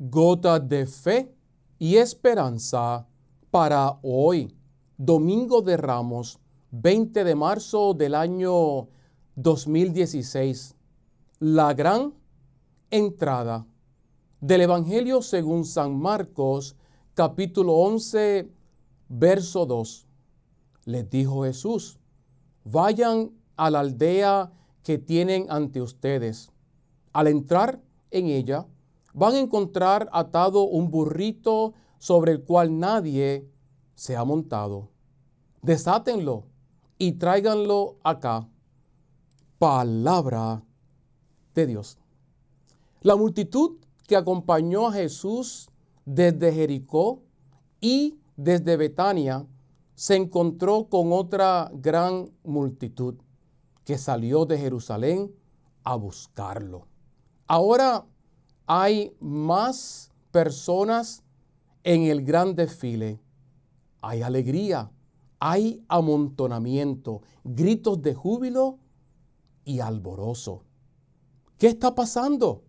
gota de fe y esperanza para hoy, Domingo de Ramos, 20 de marzo del año 2016. La gran entrada del Evangelio según San Marcos, capítulo 11, verso 2. Les dijo Jesús, vayan a la aldea que tienen ante ustedes. Al entrar en ella, van a encontrar atado un burrito sobre el cual nadie se ha montado. Desátenlo y tráiganlo acá. Palabra de Dios. La multitud que acompañó a Jesús desde Jericó y desde Betania se encontró con otra gran multitud que salió de Jerusalén a buscarlo. Ahora hay más personas en el gran desfile. Hay alegría, hay amontonamiento, gritos de júbilo y alborozo. ¿Qué está pasando?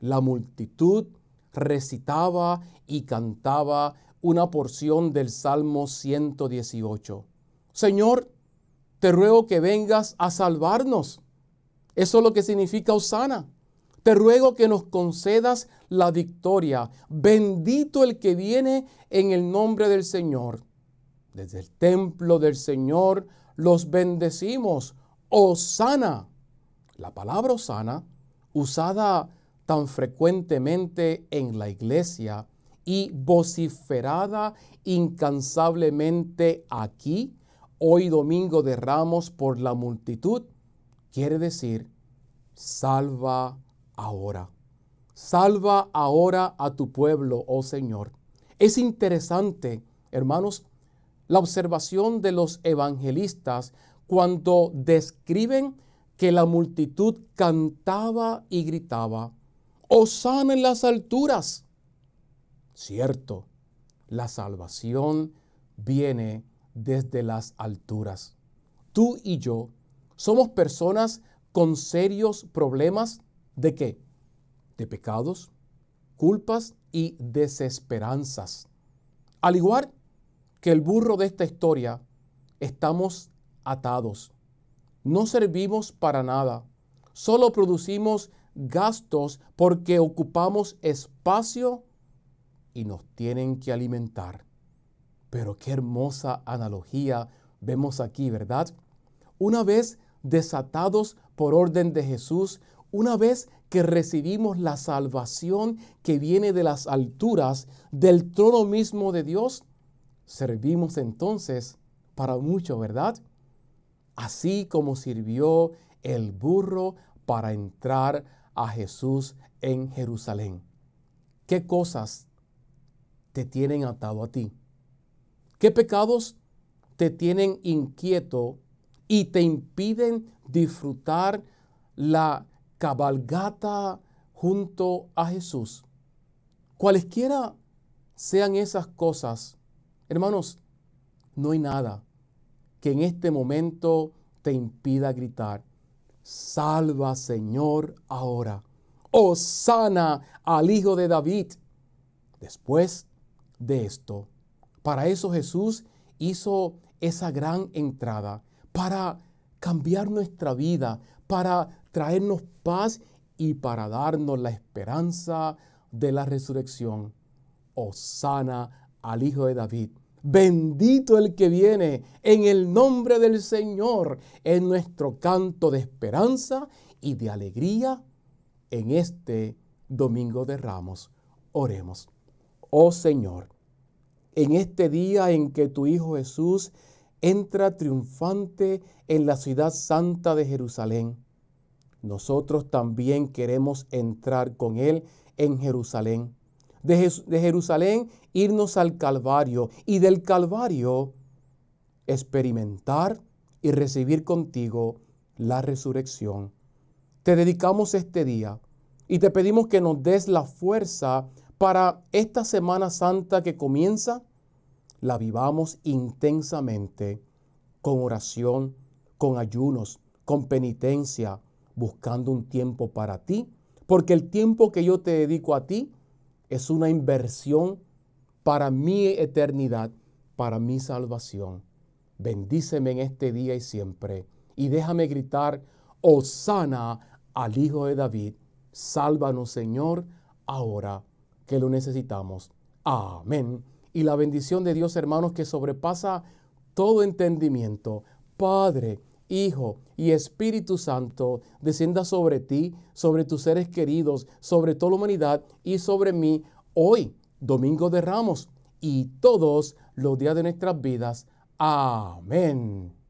La multitud recitaba y cantaba una porción del Salmo 118. Señor, te ruego que vengas a salvarnos. Eso es lo que significa usana. Te ruego que nos concedas la victoria. Bendito el que viene en el nombre del Señor. Desde el templo del Señor los bendecimos. Osana. La palabra osana, usada tan frecuentemente en la iglesia y vociferada incansablemente aquí, hoy domingo de ramos por la multitud, quiere decir, salva ahora. Salva ahora a tu pueblo, oh Señor. Es interesante, hermanos, la observación de los evangelistas cuando describen que la multitud cantaba y gritaba, Osana en las alturas. Cierto, la salvación viene desde las alturas. Tú y yo somos personas con serios problemas ¿De qué? De pecados, culpas y desesperanzas. Al igual que el burro de esta historia, estamos atados. No servimos para nada. Solo producimos gastos porque ocupamos espacio y nos tienen que alimentar. Pero qué hermosa analogía vemos aquí, ¿verdad? Una vez desatados por orden de Jesús, una vez que recibimos la salvación que viene de las alturas, del trono mismo de Dios, servimos entonces para mucho, ¿verdad? Así como sirvió el burro para entrar a Jesús en Jerusalén. ¿Qué cosas te tienen atado a ti? ¿Qué pecados te tienen inquieto y te impiden disfrutar la cabalgata junto a Jesús. Cualesquiera sean esas cosas, hermanos, no hay nada que en este momento te impida gritar, salva Señor ahora, o oh, sana al Hijo de David. Después de esto, para eso Jesús hizo esa gran entrada, para cambiar nuestra vida, para traernos paz y para darnos la esperanza de la resurrección. sana al Hijo de David. Bendito el que viene en el nombre del Señor, en nuestro canto de esperanza y de alegría en este Domingo de Ramos. Oremos. Oh Señor, en este día en que tu Hijo Jesús entra triunfante en la ciudad santa de Jerusalén, nosotros también queremos entrar con Él en Jerusalén. De, Jerusalén irnos al Calvario y del Calvario experimentar y recibir contigo la resurrección. Te dedicamos este día y te pedimos que nos des la fuerza para esta Semana Santa que comienza, la vivamos intensamente, con oración, con ayunos, con penitencia, buscando un tiempo para ti, porque el tiempo que yo te dedico a ti es una inversión para mi eternidad, para mi salvación. Bendíceme en este día y siempre, y déjame gritar, Osana al Hijo de David, sálvanos Señor, ahora que lo necesitamos. Amén. Y la bendición de Dios, hermanos, que sobrepasa todo entendimiento, Padre, Hijo y Espíritu Santo, descienda sobre ti, sobre tus seres queridos, sobre toda la humanidad y sobre mí hoy, Domingo de Ramos, y todos los días de nuestras vidas. Amén.